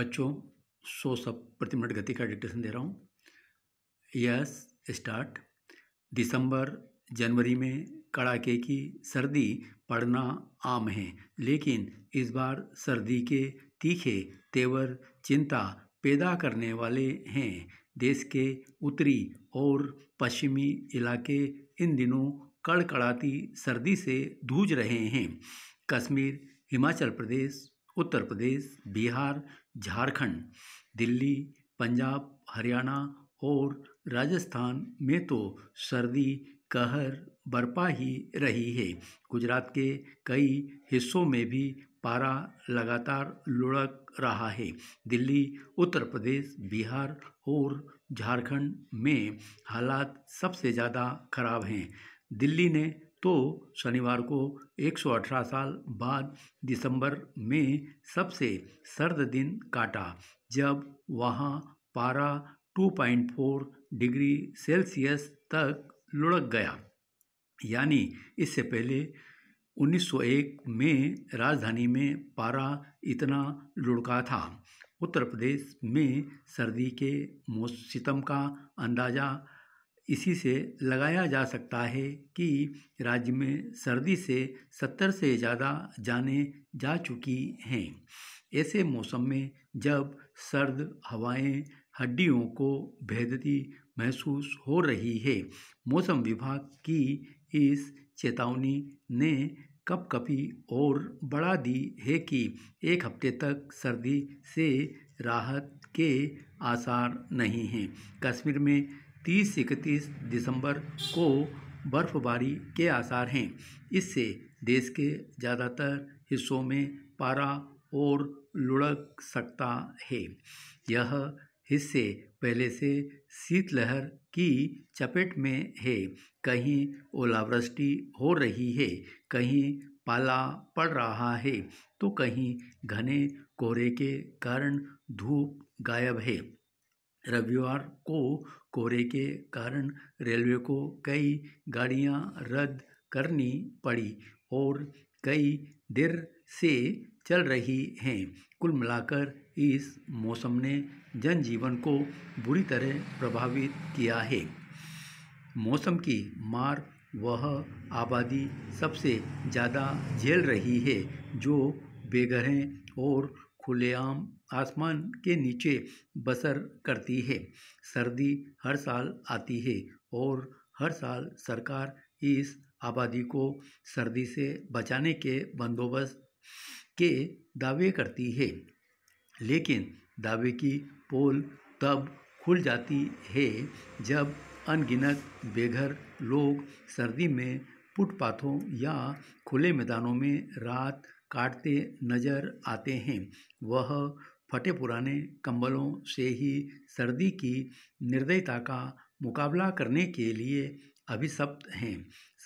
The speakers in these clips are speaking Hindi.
बच्चों सौ सब प्रति मिनट गति का डिक्टेशन दे रहा हूँ यस स्टार्ट दिसंबर जनवरी में कड़ाके की सर्दी पड़ना आम है लेकिन इस बार सर्दी के तीखे तेवर चिंता पैदा करने वाले हैं देश के उत्तरी और पश्चिमी इलाके इन दिनों कड़कड़ाती सर्दी से जूझ रहे हैं कश्मीर हिमाचल प्रदेश उत्तर प्रदेश बिहार झारखंड दिल्ली पंजाब हरियाणा और राजस्थान में तो सर्दी कहर बरपा ही रही है गुजरात के कई हिस्सों में भी पारा लगातार लुढ़क रहा है दिल्ली उत्तर प्रदेश बिहार और झारखंड में हालात सबसे ज़्यादा खराब हैं दिल्ली ने तो शनिवार को एक सौ अठारह साल बाद दिसंबर में सबसे सर्द दिन काटा जब वहाँ पारा 2.4 डिग्री सेल्सियस तक लुढ़क गया यानी इससे पहले 1901 में राजधानी में पारा इतना लुढ़का था उत्तर प्रदेश में सर्दी के मौसम का अंदाज़ा इसी से लगाया जा सकता है कि राज्य में सर्दी से सत्तर से ज़्यादा जाने जा चुकी हैं ऐसे मौसम में जब सर्द हवाएं हड्डियों को भेदती महसूस हो रही है मौसम विभाग की इस चेतावनी ने कप कपी और बढ़ा दी है कि एक हफ्ते तक सर्दी से राहत के आसार नहीं हैं कश्मीर में तीस इकतीस दिसंबर को बर्फबारी के आसार हैं इससे देश के ज़्यादातर हिस्सों में पारा और लुढ़क सकता है यह हिस्से पहले से शीतलहर की चपेट में है कहीं ओलावृष्टि हो रही है कहीं पाला पड़ रहा है तो कहीं घने कोहरे के कारण धूप गायब है रविवार को कोहरे के कारण रेलवे को कई गाड़ियां रद्द करनी पड़ी और कई देर से चल रही हैं कुल मिलाकर इस मौसम ने जनजीवन को बुरी तरह प्रभावित किया है मौसम की मार वह आबादी सबसे ज़्यादा झेल रही है जो बेघर हैं और खुलेआम आसमान के नीचे बसर करती है सर्दी हर साल आती है और हर साल सरकार इस आबादी को सर्दी से बचाने के बंदोबस्त के दावे करती है लेकिन दावे की पोल तब खुल जाती है जब अनगिनत बेघर लोग सर्दी में फुटपाथों या खुले मैदानों में रात काटते नजर आते हैं वह फटे पुराने कंबलों से ही सर्दी की निर्दयता का मुकाबला करने के लिए अभिशप्त हैं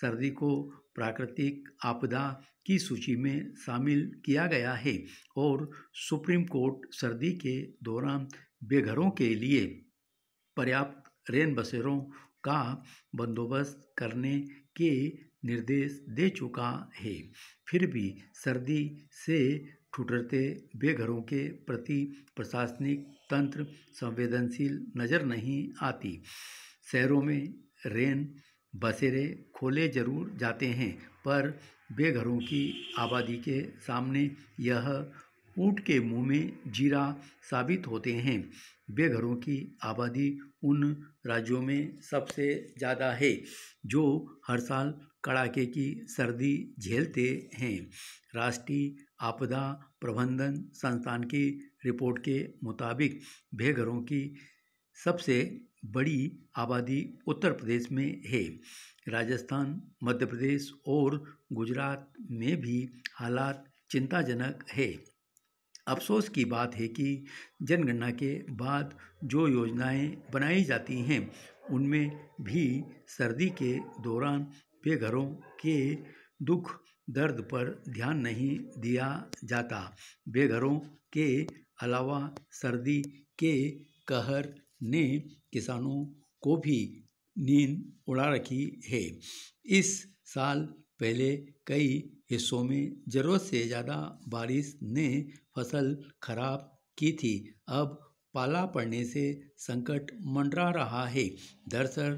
सर्दी को प्राकृतिक आपदा की सूची में शामिल किया गया है और सुप्रीम कोर्ट सर्दी के दौरान बेघरों के लिए पर्याप्त रेन बसेरों का बंदोबस्त करने के निर्देश दे चुका है फिर भी सर्दी से ठुटरते बेघरों के प्रति प्रशासनिक तंत्र संवेदनशील नज़र नहीं आती शहरों में रेन बसेरे खोले जरूर जाते हैं पर बेघरों की आबादी के सामने यह ऊँट के मुँह में जीरा साबित होते हैं बेघरों की आबादी उन राज्यों में सबसे ज़्यादा है जो हर साल कड़ाके की सर्दी झेलते हैं राष्ट्रीय आपदा प्रबंधन संस्थान की रिपोर्ट के मुताबिक बेघरों की सबसे बड़ी आबादी उत्तर प्रदेश में है राजस्थान मध्य प्रदेश और गुजरात में भी हालात चिंताजनक है अफ़सोस की बात है कि जनगणना के बाद जो योजनाएँ बनाई जाती हैं उनमें भी सर्दी के दौरान बेघरों के दुख दर्द पर ध्यान नहीं दिया जाता बेघरों के अलावा सर्दी के कहर ने किसानों को भी नींद उड़ा रखी है इस साल पहले कई हिस्सों में ज़रूरत से ज़्यादा बारिश ने फसल खराब की थी अब पाला पड़ने से संकट मंडरा रहा है दरअसल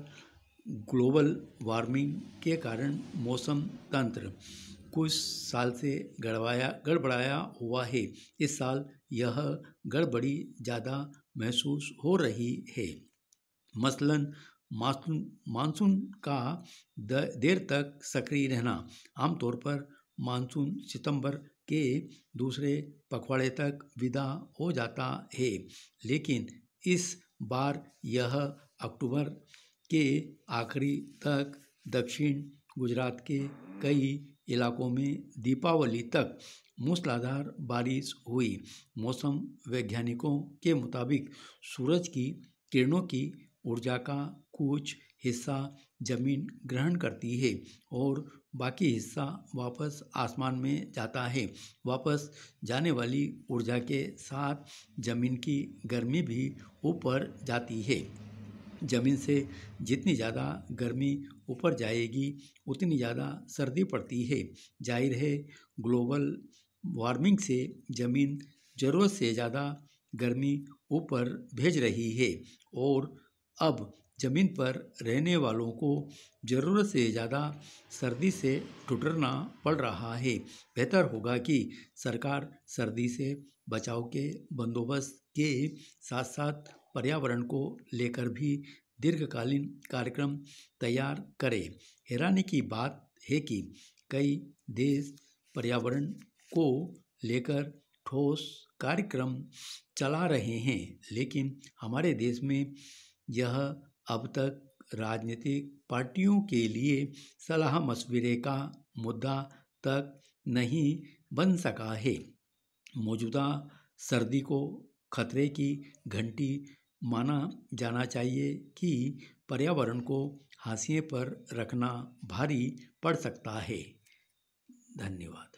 ग्लोबल वार्मिंग के कारण मौसम तंत्र कुछ साल से गड़वाया गड़बड़ाया हुआ है इस साल यह गड़बड़ी ज़्यादा महसूस हो रही है मसलन मानसून मानसून का देर तक सक्रिय रहना आमतौर पर मानसून सितंबर के दूसरे पखवाड़े तक विदा हो जाता है लेकिन इस बार यह अक्टूबर के आखिरी तक दक्षिण गुजरात के कई इलाकों में दीपावली तक मूसलाधार बारिश हुई मौसम वैज्ञानिकों के मुताबिक सूरज की किरणों की ऊर्जा का कुछ हिस्सा ज़मीन ग्रहण करती है और बाकी हिस्सा वापस आसमान में जाता है वापस जाने वाली ऊर्जा के साथ ज़मीन की गर्मी भी ऊपर जाती है ज़मीन से जितनी ज़्यादा गर्मी ऊपर जाएगी उतनी ज़्यादा सर्दी पड़ती है जाहिर है ग्लोबल वार्मिंग से ज़मीन ज़रूरत से ज़्यादा गर्मी ऊपर भेज रही है और अब ज़मीन पर रहने वालों को ज़रूरत से ज़्यादा सर्दी से टुटरना पड़ रहा है बेहतर होगा कि सरकार सर्दी से बचाव के बंदोबस्त के साथ साथ पर्यावरण को लेकर भी दीर्घकालीन कार्यक्रम तैयार करे हैरानी की बात है कि कई देश पर्यावरण को लेकर ठोस कार्यक्रम चला रहे हैं लेकिन हमारे देश में यह अब तक राजनीतिक पार्टियों के लिए सलाह मशविरे का मुद्दा तक नहीं बन सका है मौजूदा सर्दी को खतरे की घंटी माना जाना चाहिए कि पर्यावरण को हाशिए पर रखना भारी पड़ सकता है धन्यवाद